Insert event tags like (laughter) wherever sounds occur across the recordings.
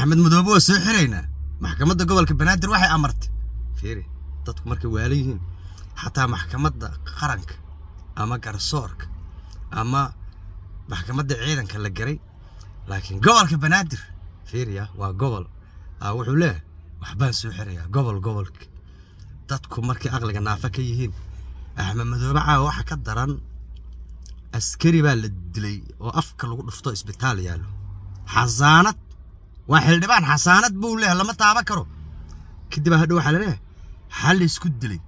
axmed mudoobe waa soo xiraynaa maxkamadda gobolka banaadir waxay amartay fiiri dadku markay waala yihiin xataa maxkamadda qaranka ama garsoorka ama maxkamadda ciidanka la garay laakiin gobolka banaadir fiiriya ah, waa gobol ah, wuxuu leeyahay waxbaan soo xirayaa gobol gobolka dadku markay aqliga naafa ka yihiin axmed madoobe caawa waxa ka daran askari baa la dilay oo afka lagu dhufto isbitaal yaallo xasaanad waa xildhibaan xasaanad buu leeha lama taaban karo kadib hadho waxaa laleeyahay xaa la dilay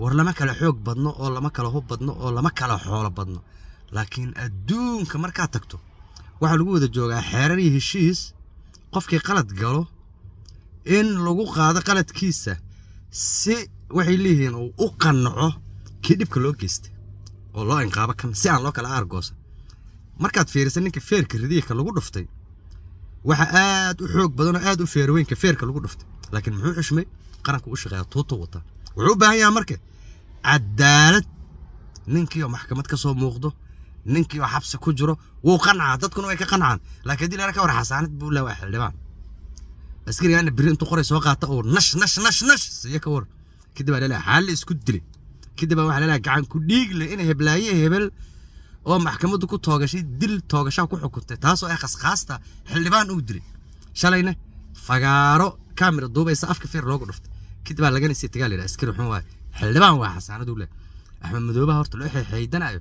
war lama kala xoog badno oo lama kala hub badno oo lama kala xoolo badno laakiin adduunka markaad tagto waxaa lagu wada joogaa xeerar iyo heshiis qofkii qalad galo in lagu qaado qaladkiisa si waxay leeyihiin uu u qanaco kii dhibka loo geysta oo loo inqaabo kan si aan loo kala aargoosan markaad fiirisan ninka feerka ridiika lagu dhuftay waxa aad u xoog badan oo aad u feerweynka feerka lagu dhuftay laakiin muxuu xushmay qaranka u shaqeeya tuuta wata wuxuu u baahan yahay marka cadaalad ninkii oo maxkamad ka soo muuqdo ninkii oo xabsi ku jiro wuu qancaa dadkuna way ka qancaan laakiin haddii laara ka war xasaanad buu laa waa xildhibaan askarigaana biri intuu qoray soo qaata oo nash nash nash nash siyo ka war kadib baa laleeyahay xaalli isku dilay kadib baa waxaa laleeyahay gacan ku dhiigle in heblaaye hebel oo maxkamaddu ku toogashay dil toogashaa ku xukuntay taasoo ah khashaasta xildhibaan uu dilay shalayna fagaaro kaamira duubaysa afka feer loogu dhuftay kadib lagana sii tagaa la askari xun waayo xildhibaan waa xasaanaduu leh axmed madoobaha horta loo xeexeydanayo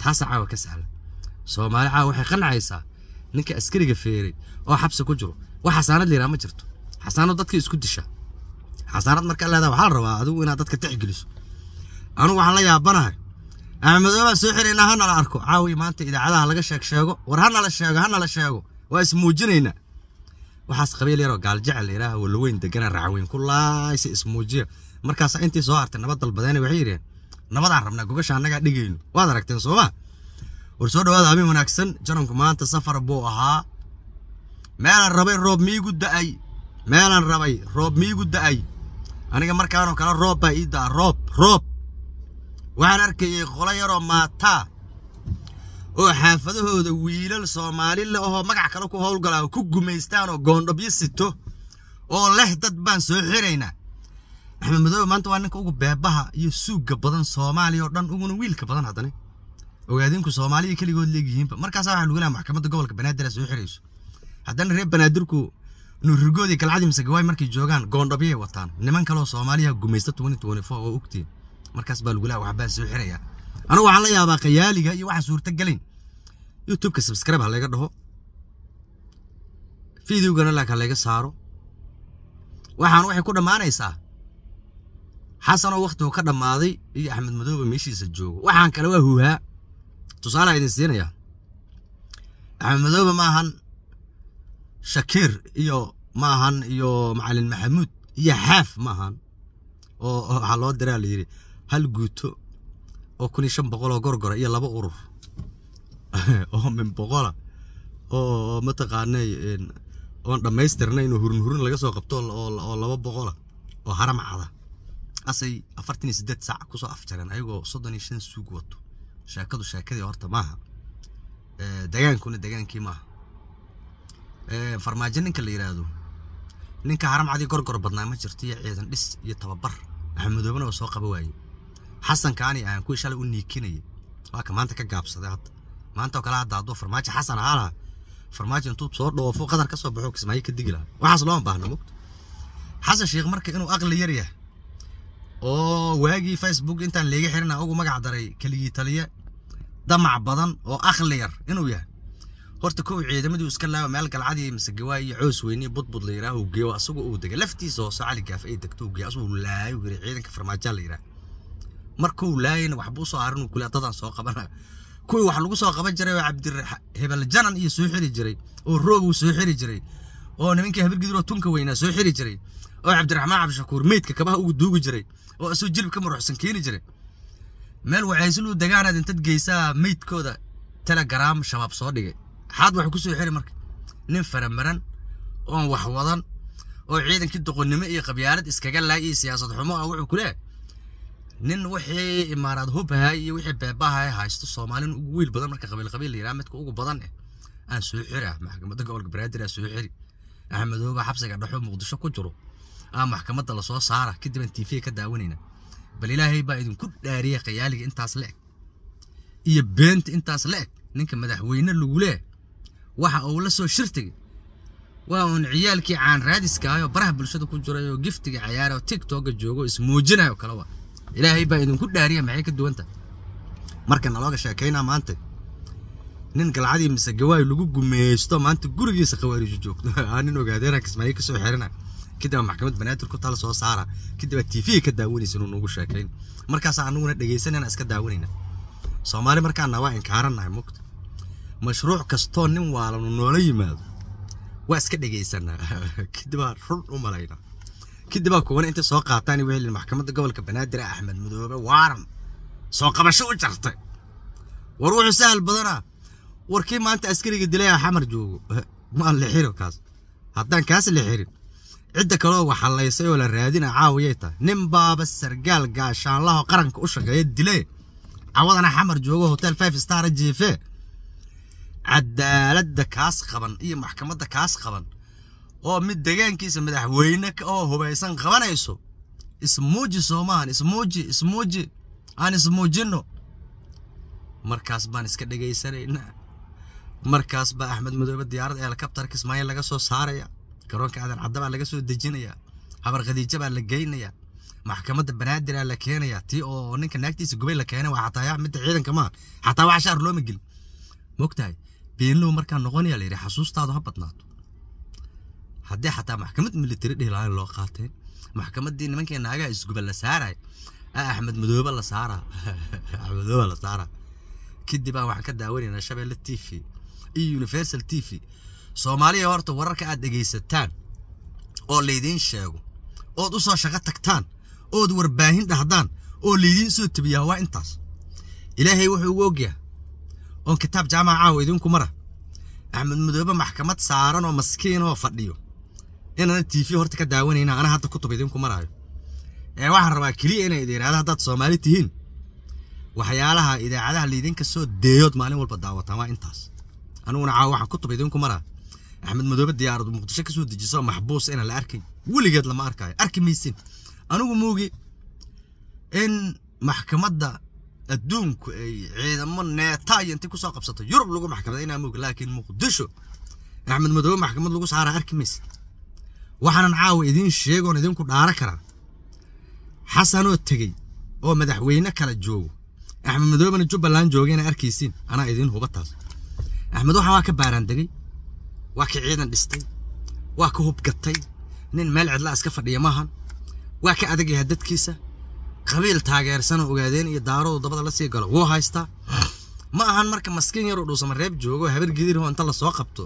taasa caawa ka sahlan soomaali caawa waxay qancaysaa ninka askariga feeray oo xabsi ku jiro wax xasaanad la ma jirto xasaanad dadka isku disha xasaanad marka leedaa waxaa la rabaa adigu inaad dadka tixgeliso anugu waxaan la yaabanahay axmedoo baa soo xirayna ha nala arko caawi maanta idaacadaha laga sheeg sheego war ha nala sheego ha nala sheego waa ismuujinaynaa waxaas qabiil yaroo gaaljecel layidhaaha walaweyn degana raacweyn ku laayse ismuujiya markaasaa intii soo artay nabad dalbadeena waxay yidheen nabadaan rabnaa gogasha annagaa dhigayno waad aragteen sooma war soo dhawaada habeen wanaagsan jaranku maanta safar buu ahaa meelaan rabay roob miigu da'ay meelaan rabay roob miigu da'ay aniga markaanoo kale roob baa ii da'a roob roob waxaan arkayay qolo yaroo maataa oo xaafadahooda wiilal soomaali le ahoo magac kale ku howlgalaa ku gumaystaanoo goondhabyo sito oo leh dad baan soo xiraynaa maxamed madoobe maanta waa ninka ugu beebaha iyo suugga badan soomaaliya oo dhan uguna wiilka badan haddana ogaadiinku soomaaliya keligood leegyihiinba markaasaa waxaa lagu leha maxkamadda gobolka banaadir soo xirayso haddana reer banaadirku nuurigood iyo galcadi masagawaay markay joogaan goondhabyay wataan niman kaleoo soomaaliya gumaysta oo ogtiin markaas baa lagula waxbaa soo xiraya anugu waxaan la yaabaa khayaaliga iyo waxaan suurtagelayn youtubeka subscribe ha layga dhaho fideogana laak ha saaro waxaan waxay ku dhammaanaysaa xasanoo wakhtigu ka dhammaaday iyo axmed madoobe meeshiisa joogo waxaan kale waa huuhaa tusaalaha idin siinaya axmed madooba maahan shakiir iyo maahan iyo macalin maxamuud iyo xaaf ma ahan oo waxaa loo diraa la yidhi hal guuto oo kun iyo shan boqol oo gorgora iyo laba urur (laughs) oo min boqola oo mataqaana oon dhammaystirna oo hurun hurun laga soo qabto oo laba boqola oo haramcada asay afartan iyo sideed saac kusoo afjareen ayagoo soddon iyo shan suug wato sheekadu sheekadii horta maaha degaankuna degaankii maaha farmaajo ninka la yidhaahdo ninka haramcadii gorgor badnaa ma jirto iyo ciidan dhis iyo tababar maxamudoobana oo soo qaba waaye xasankaani aan kuwii shalay u niikinayay waaka maanta ka gaabsaday hadda maantao kale hadda hadduu farmaajo xasan ahaa lahaa farmaajo intuu soo dhoofo qadar ka soo baxo kismaayo ka digi lahaa waxaas looma baahna mogto xasan sheekh marka inuu aqli yar yahay oo waagii facebook intaan leega xirina ugu magac daray keligii damac badan oo akhli yar inuu yahay horta kow ciidamadii iska laaba meel galcadi iyo masegawaay iyo coos weyne budbud la yidhaah uu geeyo asagoo uu degay laftiisa hoose cali gaaf ay degto uu geeyo asagoo laayo yiri ciidanka farmaajaa la yidhaah markuu laayana waxbuu soo aarin kule dadaan soo qabana kuwii wax lagu soo qaban jiray oo cabdihebel janan iyo soo xiri jiray oo rooguu soo xiri jiray oo nimankii habirgiduroo tunka weynaa soo xiri jiray oo cabdiraxmaan cabdishakuur meydka kabaha ugu duugi jiray oo isuu jilib ka maruxsan keeni jiray meel wacaysiluu dagaanaad intad geysaa meydkooda telegaraam shabaab soo dhigay xaad waxuu ku xiri marka nin faramaran oon wax wadan oo ciidankii doqonnimo iyo qabyaalad iskaga laay iyo siyaasad xumo ah wuxuu ku leehay nin wixii imaaraad hubha iyo wixii beebaha haysto soomaalin ugu wiil badan marka qabiil qabiil yiraa midka ugu badan eh aan soo xira maxkamadda gobolka banaadir aa soo xiri axmedooba xabsiga dhexo muqdisho ku jiro aa maxkamadda lasoo saara kadib aan tiifiya ka daawanayna bal ilaahay baa idinku dhaariya qayaaliga intaas la eg iyo beenta intaas la eg ninka madaxweyne lagule waxa uu la soo shirtigay waa uun ciyaalkii caan raadiska ah oo baraha bulshada ku jiray oo giftiga cayaara oo tiktoka joogo ismuujinayo kale waa ilaahay baa idinku dhaariya maxay ka duwan marka nalooga sheekaynaa maanta nin galcadii mise gawaay lagu gumeysto maanta gurigiisa khawaariiju joogto (laughs) aanin ogaadeenaa kasoo xirina kadib maxkamad banaadir ku tal soo saara kadib tv ka daawanaysa inuu nagu sheekayn markaas anaguna dhegaysanayna iska daawanayna soomaali markaana waa inkaaranahay mugta mashruuc kastoo nin waalanu noola yimaado waa iska dhegaysanaa (laughs) kadib run u malaynaa kadib aa kuwan intay soo qaataan wehelin maxkamadda gobolka banaadir axmed mudoobe waaran soo qabasho u jartay war wuxuu sahal badana warkii maanta askariga dilaya xamar joogo (laughs) maa la xiro kaas haddaan kaas la xirin cidda kaloo waxallaysay oo la raadina ah caawiyay tahay nin baaba sargaal gaashaanlaho qaranka u shaqeeya dilee cawadana xamar joogo hotel five star jiife cadaaladda kaas qaban iyo maxkamadda kaas qaban oo mid degaankiisa madaxweyne oo hubaysan qabanayso ismuuji soomahan ismuuji ismuuji aan ismuujino markaas baan iska dhegaysanaynaa markaas baa axmed madoobe diyaarad eelkabtarka ismaaciil laga soo saaraya garoonka aadan cadda baa laga soo dejinayaa habar khadiijo baa la geynayaa maxkamadda banaadir aa la keenayaa tii oo ninka naagtiisa gubay la keenay waa xataaya midda ciidanka maaha xataa wax shaar looma gelin mogtahay beenlow markaa noqonayaa la yidhi xasuustaadu ha badnaato haddii xataa maxkamad militari dhehlaan loo qaatay maxkamadii nimankii naagaha isguba la saaray ah, axmed madoobe la saara (laughs) axmedmadoobe la saara kadibaa waxaan ka daawanaynaa shabeelle t v iyo universal t v soomaaliya horta wararka aad dhegaysataan oo laydiin sheego ood u soo shaqo tagtaan ood warbaahin dhahdaan oo laydiin soo tabiyaa waa intaas ilaahay wuxuu ugu ogyaha oon kitaab jaamaca caawa idinku mara axmed madoobe maxkamad saaran oo maskiin oo fadhiyo inaan tv horta ka daawanayna ana hadda kutub idinku maraayo ee waxaan rabaa keliya inaan idin idhaahdo haddaad soomaali tihiin waxyaalaha idaacadaha laydinka soo deeyood maalin walba daawataa waa intaas aniguna caawa waxaan kutub idinku maraa axmed madoobe diyaaradu muqdisho kasoo dejiso maxbuus inaan la arkay weligeed lama arkaayo arki maysin anigu moogi in maxkamadda adduunku ay ciidamo neetaayo intay kusoo qabsato yurub lagu maxkamaday inaa moogi laakiin muqdisho axmed madoobe maxkamad lagu saara arki maysin waxaanan caawa idiin sheegoon oon idinku dhaaro karaa xasanoo tegey oo madaxweyne kala joogo axmed madoobana jubbaland joogay inaa arkaysiin anaa idiin huba taas axmed waxaan waa ka baaraan degey waa ka ciidan dhistay waa ka hubgatay nin meel cidlaa iska fadhiya maahan waa ka adag yahay dadkiisa qabiil taageersanoo ogaadeen iyo daarodu dabada la sii galo wuu haystaa ma ahan marka maskiin yaroo dhuusamareeb joogo habar gidirho inta lasoo qabto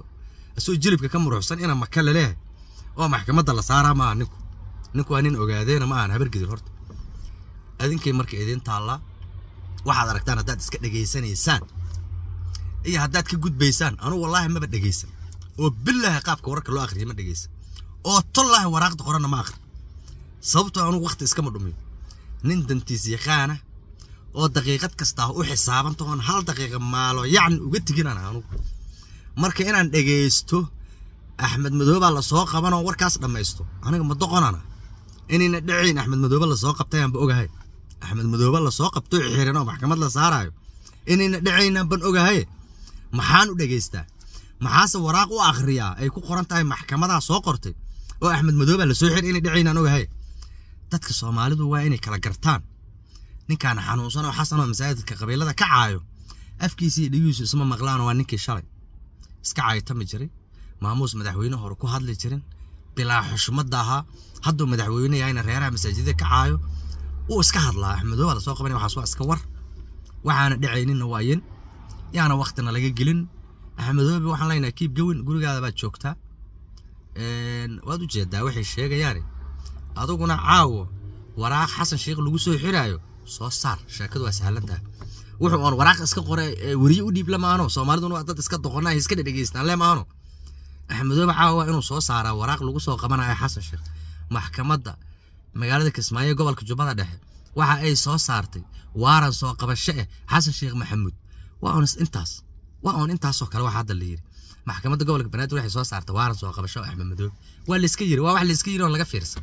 isuu jilibka ka muruxsan inaa maka laleehay oo maxkamada la saaraa maaha ninku ninku waa nin ogaadeena ma ahan habargedin horta adinkii marka idin taallaa waxaad aragtaan haddaad iska dhegaysanaysaan iyo haddaad ka gudbaysaan anugu wallaahi maba dhegaysan oo bilaahi qaabka wararka loo akhriya ma dhegaysan oo tollaahi waraaqda qoranna ma akhri sababtoo ah anugu wakhti iskama dhumiyo nin dantiis yaqaana oo daqiiqad kastaa u xisaabanta oon hal daqiiqa maalo yacni uga tiginaan anugu marka inaan dhegaysto axmed madoobaa lasoo qabanoo warkaas dhammaysto aniga ma doqonana inayna dhacayn axmed madoobe lasoo qabtay aanba ogahay axmed madoobe lasoo qabto xiran maxkamad la saarayo inayna dhacaynaan ban ogahay maxaan u dhegaystaa maxaase waraaq u akhriyaa ay ku qoran tahay maxkamadaa soo qortay oo axmed madoobaa lasoo xir inay dhacaynaan ogahay dadka soomaalidu waa inay kala gartaan ninkaan xanuunsan oo xasan oo masaajidka qabiilada ka caayo afkiisa iyo dhigihiisu isma maqlaan waa ninkii shalay iska caaytami jiray maamuus madaxweyne hore ku hadli jirin bilaa xushmada ahaa hadduu madaxweyne yahayna reeraha masaajidda ka caayo wuu iska hadlaa axmedoo waa lasoo qabanaya waxaas waa iska war waxaana dhacayninna waa yaana waktina laga gelin axmedoobi waxaan leenahay kiib gawin gurigaada baad joogtaa waad u jeedaa waxay sheegayaan aduguna caawo waraaq xasan sheekh lagu soo xiraayo soo saar sheekadu waa sahlan tahay wuxuu oon waraaq iska qore weriye u dhiib soomaaliduna waa dad iska doqonaa iska dhedhegeystaan lemaano axmedoobe caawa waa inuu soo saaraa waraaq lagu soo qabanayo xasan sheekh maxkamadda magaalada kismaayo gobolka jubbada dhexe waxa ay soo saartay waaran soo qabasho eh xasan sheekh maxamuud waa un intaas waa un intaasoo kale waxa hadda la yiri maxkamadda gobolka banaadir waxay soo saartay waaran soo qabasho ah axmed madoobe waa layska yiri waa wax layska yiri oon laga fiirsan